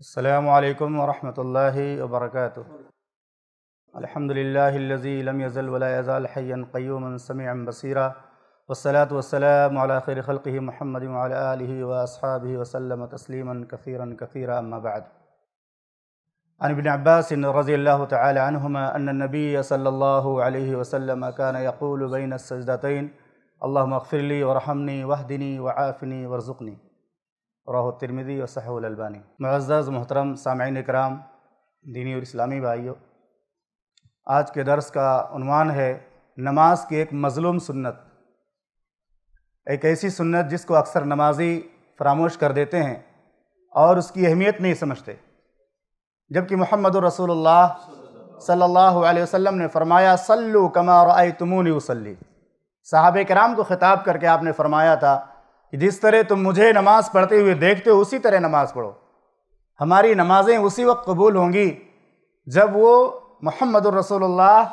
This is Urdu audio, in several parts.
السلام عليكم ورحمة الله وبركاته الحمد لله الذي لم يزل ولا يزال حيا قيوما سميعا بصيرا والصلاة والسلام على خير خلقه محمد وعلى آله وأصحابه وسلم تسليما كثيرا كثيرا أما بعد عن ابن عباس رضي الله تعالى عنهما أن النبي صلى الله عليه وسلم كان يقول بين السجدتين اللهم اغفر لي وارحمني واهدني وعافني وارزقني ترمیدی اور صحیح الالبانی معزز محترم سامعین اکرام دینی اور اسلامی بھائیوں آج کے درس کا عنوان ہے نماز کی ایک مظلوم سنت ایک ایسی سنت جس کو اکثر نمازی فراموش کر دیتے ہیں اور اس کی اہمیت نہیں سمجھتے جبکہ محمد الرسول اللہ صلی اللہ علیہ وسلم نے فرمایا سلو کما رأیتمونی وسلی صحابہ کرام کو خطاب کر کے آپ نے فرمایا تھا کہ جس طرح تم مجھے نماز پڑھتے ہوئے دیکھتے ہو اسی طرح نماز پڑھو ہماری نمازیں اسی وقت قبول ہوں گی جب وہ محمد الرسول اللہ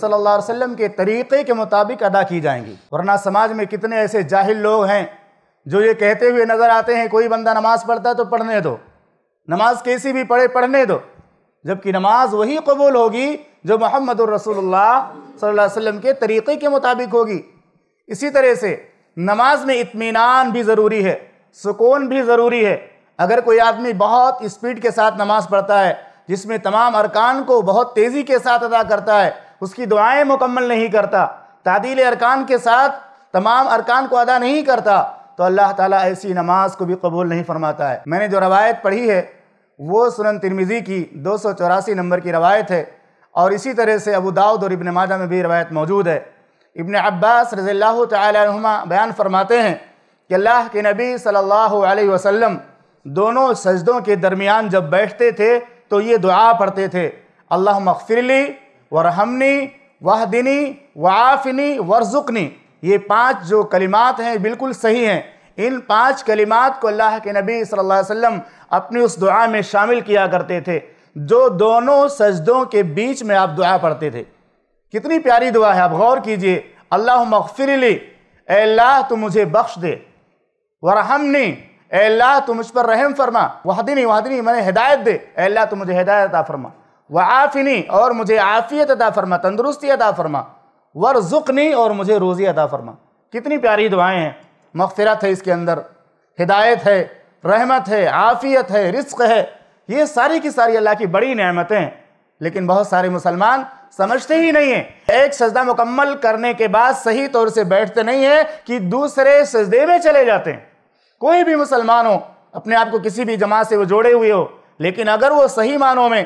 صلی اللہ علیہ وسلم کے طریقے کے مطابق ادا کی جائیں گی ورنہ سماج میں کتنے ایسے جاہل لوگ ہیں جو یہ کہتے ہوئے نظر آتے ہیں کوئی بندہ نماز پڑھتا ہے تو پڑھنے دو نماز کیسی بھی پڑھے پڑھنے دو جبکہ نماز وہی قبول ہوگی جو محمد الرسول اللہ صلی اللہ علیہ وسلم کے طریقے کے مطابق ہوگی اسی طرح سے نماز میں اطمینان بھی ضروری ہے سکون بھی ضروری ہے اگر کوئی آدمی بہت اسپیڈ کے ساتھ نماز پڑھتا ہے جس میں تمام ارکان کو بہت تیزی کے ساتھ ادا کرتا ہے اس کی دعائیں مکمل نہیں کرتا تعدیل ارکان کے ساتھ تمام ارکان کو ادا نہیں کرتا تو اللہ تعالیٰ ایسی نماز کو بھی قبول نہیں فرماتا ہے میں نے جو روایت پڑھی ہے وہ سنن ترمیزی کی دو سو چوراسی نمبر کی روایت ہے اور اسی طرح سے ابو داود اور ابن ماجہ میں بھی روایت موجود ہے ابن عباس رضی اللہ تعالی عنہما بیان فرماتے ہیں کہ اللہ کے نبی صلی اللہ علیہ وسلم دونوں سجدوں کے درمیان جب بیٹھتے تھے تو یہ دعا پڑھتے تھے اغفر لی ورحمنی وحدنی وعافنی ورزقنی یہ پانچ جو کلمات ہیں بالکل صحیح ہیں ان پانچ کلمات کو اللہ کے نبی صلی اللہ علیہ وسلم اپنی اس دعا میں شامل کیا کرتے تھے جو دونوں سجدوں کے بیچ میں آپ دعا پڑھتے تھے کتنی پیاری دعا ہے آپ غور کیجئے اللہ اغفر لی اے اللہ تم مجھے بخش دے ورحم اے اللہ تم مجھ پر رحم فرما وحدنی وحدنی میں نے ہدایت دے اے اللہ تم مجھے ہدایت عطا فرما وعافنی اور مجھے عافیت عطا فرما تندرستی عطا فرما ورزقنی اور مجھے روزی عطا فرما کتنی پیاری دعائیں ہیں مغفرت ہے اس کے اندر ہدایت ہے رحمت ہے عافیت ہے رزق ہے یہ ساری کی ساری اللہ کی بڑی نعمتیں ہیں لیکن بہت سارے مسلمان سمجھتے ہی نہیں ہیں ایک سجدہ مکمل کرنے کے بعد صحیح طور سے بیٹھتے نہیں ہیں کہ دوسرے سجدے میں چلے جاتے ہیں کوئی بھی مسلمان ہو اپنے آپ کو کسی بھی جماعت سے وہ جوڑے ہوئے ہو لیکن اگر وہ صحیح معنوں میں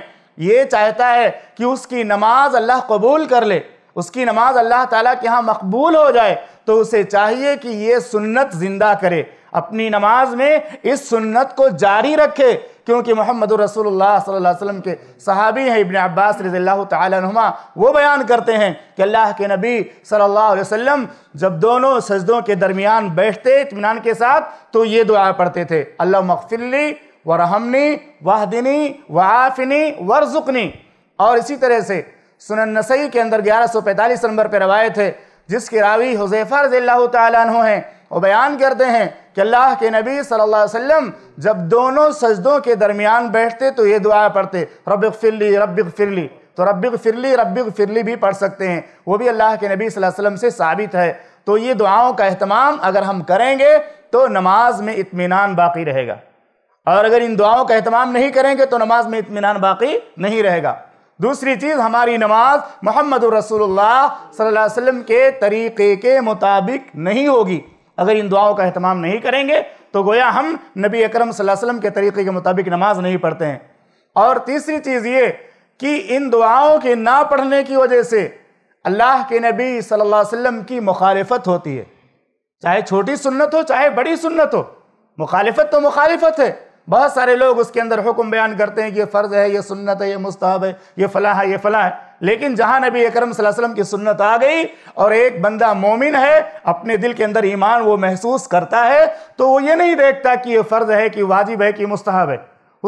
یہ چاہتا ہے کہ اس کی نماز اللہ قبول کر لے اس کی نماز اللہ تعالیٰ کے ہاں مقبول ہو جائے تو اسے چاہیے کہ یہ سنت زندہ کرے اپنی نماز میں اس سنت کو جاری رکھے کیونکہ محمد رسول اللہ صلی اللہ علیہ وسلم کے صحابی ہیں ابن عباس رضی اللہ تعالیٰ عنہما وہ بیان کرتے ہیں کہ اللہ کے نبی صلی اللہ علیہ وسلم جب دونوں سجدوں کے درمیان بیٹھتے اطمینان کے ساتھ تو یہ دعا پڑھتے تھے اللہ مغفلی لی ورحمنی وحدنی وعافنی ورزقنی اور اسی طرح سے سنن نسائی کے اندر گیارہ سو پینتالیس نمبر پہ روایت ہے جس کے راوی حضیفہ رضی اللہ تعالیٰ عنہ ہیں وہ بیان کرتے ہیں کہ اللہ کے نبی صلی اللہ علیہ وسلم جب دونوں سجدوں کے درمیان بیٹھتے تو یہ دعا پڑھتے رب رب اغفر لی تو اغفر لی رب لی بھی پڑھ سکتے ہیں وہ بھی اللہ کے نبی صلی اللہ علیہ وسلم سے ثابت ہے تو یہ دعاؤں کا اہتمام اگر ہم کریں گے تو نماز میں اطمینان باقی رہے گا اور اگر ان دعاؤں کا اہتمام نہیں کریں گے تو نماز میں اطمینان باقی نہیں رہے گا دوسری چیز ہماری نماز محمد الرسول اللہ صلی اللہ علیہ وسلم کے طریقے کے مطابق نہیں ہوگی اگر ان دعاوں کا اہتمام نہیں کریں گے تو گویا ہم نبی اکرم صلی اللہ علیہ وسلم کے طریقے کے مطابق نماز نہیں پڑھتے ہیں اور تیسری چیز یہ کہ ان دعاؤں کے نہ پڑھنے کی وجہ سے اللہ کے نبی صلی اللہ علیہ وسلم کی مخالفت ہوتی ہے چاہے چھوٹی سنت ہو چاہے بڑی سنت ہو مخالفت تو مخالفت ہے بہت سارے لوگ اس کے اندر حکم بیان کرتے ہیں کہ یہ فرض ہے یہ سنت ہے یہ مستحب ہے یہ فلاح ہے یہ فلاح ہے لیکن جہاں نبی اکرم صلی اللہ علیہ وسلم کی سنت آ گئی اور ایک بندہ مومن ہے اپنے دل کے اندر ایمان وہ محسوس کرتا ہے تو وہ یہ نہیں دیکھتا کہ یہ فرض ہے کہ واجب ہے کہ مستحب ہے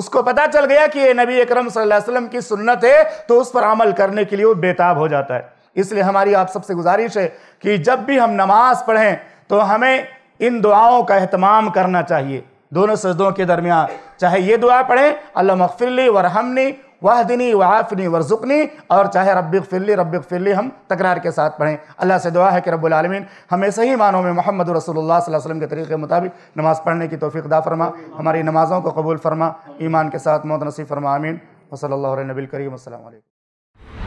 اس کو پتا چل گیا کہ یہ نبی اکرم صلی اللہ علیہ وسلم کی سنت ہے تو اس پر عمل کرنے کے لیے وہ بیتاب ہو جاتا ہے اس لیے ہماری آپ سب سے گزارش ہے کہ جب بھی ہم نماز پڑھیں تو ہمیں ان دعاؤں کا اہتمام کرنا چاہیے دونوں سجدوں کے درمیان چاہے یہ دعا پڑھیں اللہ مغفر لی ورحمنی وحدنی وعافنی ورزقنی اور چاہے رب اق فلی رب اق فلی ہم تکرار کے ساتھ پڑھیں اللہ سے دعا ہے کہ رب العالمین ہمیں صحیح معنوں میں محمد رسول اللہ صلی اللہ علیہ وسلم کے طریقے مطابق نماز پڑھنے کی توفیق دا فرما ہماری نمازوں کو قبول فرما ایمان کے ساتھ موت نصیب فرما آمین وصلی اللہ علیہ نبی کریم السلام علیکم